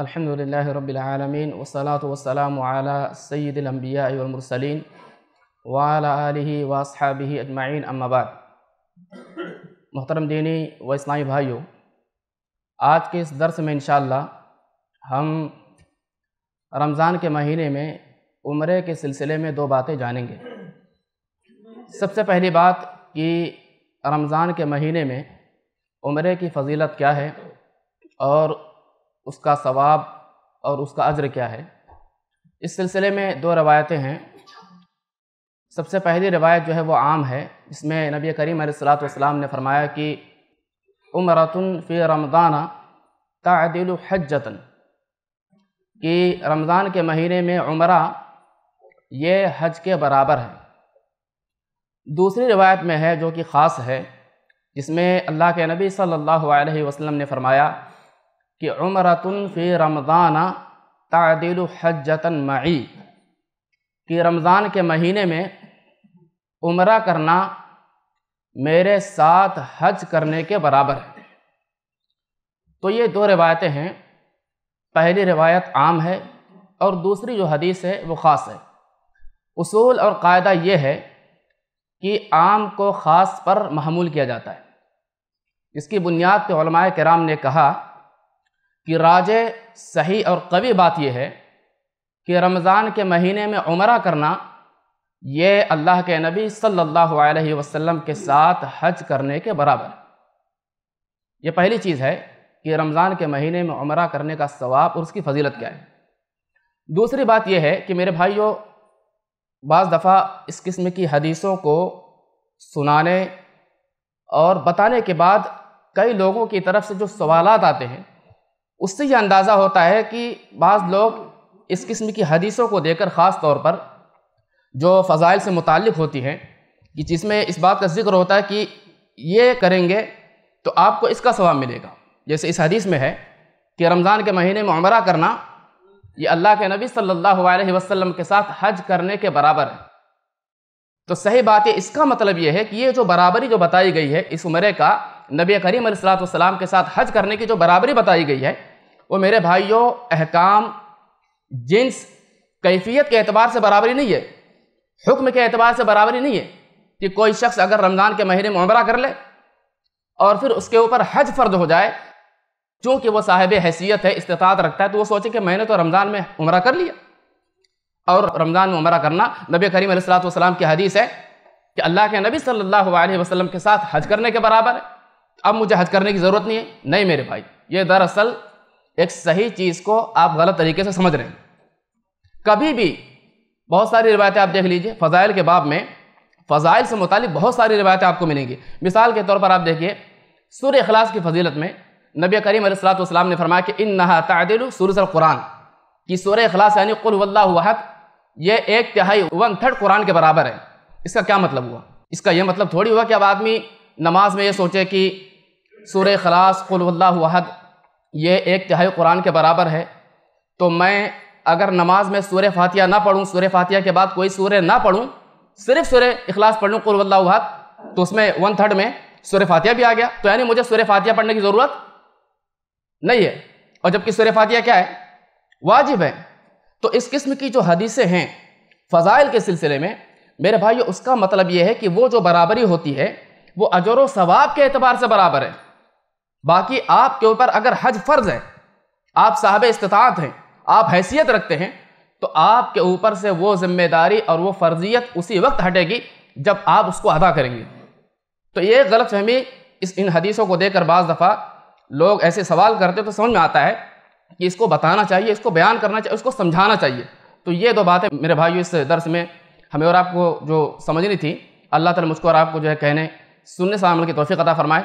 الحمد لله رب العالمين والصلاة والسلام على سيد الأنبياء والمرسلين وعلى آله وأصحابه أجمعين أما بعد मोहतरम दीनी व इसलामी भाइयों आज के इस दर्स में इन हम रमज़ान के महीने में उम्र के सिलसिले में दो बातें जानेंगे सबसे पहली बात कि रमज़ान के महीने में उम्र की फजीलत क्या है और उसका सवाब और उसका अजर क्या है इस सिलसिले में दो रवायतें हैं सबसे पहली रवायत जो है वो आम है इसमें नबी करीम सलाम ने फरमाया कि उमरतन फ़ी रमज़ाना तादिल हजतन कि रमज़ान के महीने में उमरा ये हज के बराबर है दूसरी रवायत में है जो कि ख़ास है जिसमें अल्लाह के नबी सल्लल्लाहु अलैहि वसल्लम ने फरमाया कि उमरतन फ़ी रमज़ाना तादिल हजतन मई कि रमज़ान के महीने में उम्र करना मेरे साथ हज करने के बराबर है तो ये दो रिवायतें हैं पहली रिवायत आम है और दूसरी जो हदीस है वो ख़ास है उसूल और कायदा ये है कि आम को ख़ास पर महमूल किया जाता है इसकी बुनियाद पर कराम ने कहा कि राज सही और कवी बात यह है कि रमज़ान के महीने में उमरा करना ये अल्लाह के नबी सल्लल्लाहु अलैहि वसल्लम के साथ हज करने के बराबर यह पहली चीज़ है कि रमज़ान के महीने में उमरा करने का सवाब और उसकी फजीलत क्या है दूसरी बात यह है कि मेरे भाइयों बज़ दफ़ा इस किस्म की हदीसों को सुनाने और बताने के बाद कई लोगों की तरफ से जो सवालत आते हैं उससे यह अंदाज़ा होता है कि बाज़ लोग इस किस्म की हदीसों को देकर ख़ास तौर पर जो फ़ज़ाइल से मुतक़ होती हैं कि जिसमें इस बात का जिक्र होता है कि ये करेंगे तो आपको इसका सवाब मिलेगा जैसे इस हदीस में है कि रमज़ान के महीने में उमरा करना ये अल्लाह के नबी सल्लल्लाहु अलैहि वसल्लम के साथ हज करने के बराबर है तो सही बात है इसका मतलब ये है कि ये जो बराबरी जो बताई गई है इस उम्र का नबी करीम सलाम के साथ हज करने की जो बराबरी बताई गई है वो मेरे भाइयों अहकाम जिन्स कैफियत के अतबार से बराबरी नहीं है हुक्म के अतबार से बराबरी नहीं है कि कोई शख्स अगर रमज़ान के महीने में उमरा कर ले और फिर उसके ऊपर हज फ़र्द हो जाए चूँकि वह साहिब हैसियत है इस्तात रखता है तो वो सोचे कि मैंने तो रमज़ान में उमरा कर लिया और रमज़ान में उमरा करना नबी करीम अलैहिस्सलाम की हदीस है कि अल्लाह के नबी सल्लल्लाहु अलैहि वसल्लम के साथ हज करने के बराबर है अब मुझे हज करने की ज़रूरत नहीं है नहीं मेरे भाई ये दरअसल एक सही चीज़ को आप गलत तरीके से समझ रहे हैं कभी भी बहुत सारी रिवायतें आप देख लीजिए फ़जाइल के बाब में फ़जाइल से मुतल बहुत सारी रिवायतें आपको मिलेंगी मिसाल के तौर पर आप देखिए सुर अखलास की फजीलत में नबी करीम सलाम ने फरमाया कि इन नहा तादिल सुरसल कुरान की सूर अखलास यानी कुल वल्लाहद ये एक तिहाई वन थर्ड कुरान के बराबर है इसका क्या मतलब हुआ इसका यह मतलब थोड़ी हुआ कि अब आदमी नमाज में ये सोचे कि सूर खलास कुल वल्लाहद ये एक तिहाई कुरान के बराबर है तो मैं अगर नमाज में सूर्य फातिया ना पढ़ूँ सूर्य फातिया के बाद कोई सूर्य ना पढ़ूँ सिर्फ सूर्य इखलास पढ़ लूँ कुरवल्लाहत तो उसमें वन थर्ड में सूर्य फातिया भी आ गया तो यानी मुझे सूर्य फातिया पढ़ने की ज़रूरत नहीं है और जबकि सूर्य फातिया क्या है वाजिब है तो इस किस्म की जो हदीसें हैं फ़ज़ाइल के सिलसिले में मेरे भाई उसका मतलब ये है कि वो जो बराबरी होती है वो अजर व सवाब के अतबार से बराबर है बाकी आपके ऊपर अगर हज फर्ज है आप साहब इस्तात हैं आप हैसियत रखते हैं तो आपके ऊपर से वो जिम्मेदारी और वो फर्जियत उसी वक्त हटेगी जब आप उसको अदा करेंगे तो ये गलत फहमी इस इन हदीसों को देकर बज़ दफ़ा लोग ऐसे सवाल करते तो समझ में आता है कि इसको बताना चाहिए इसको बयान करना चाहिए उसको समझाना चाहिए तो ये दो बातें मेरे भाई इस दर्स में हमें और आपको जो समझनी थी अल्लाह ताला मुझको और आपको जो है कहने सुनने से अमल की तोफ़ी अदा फरमाए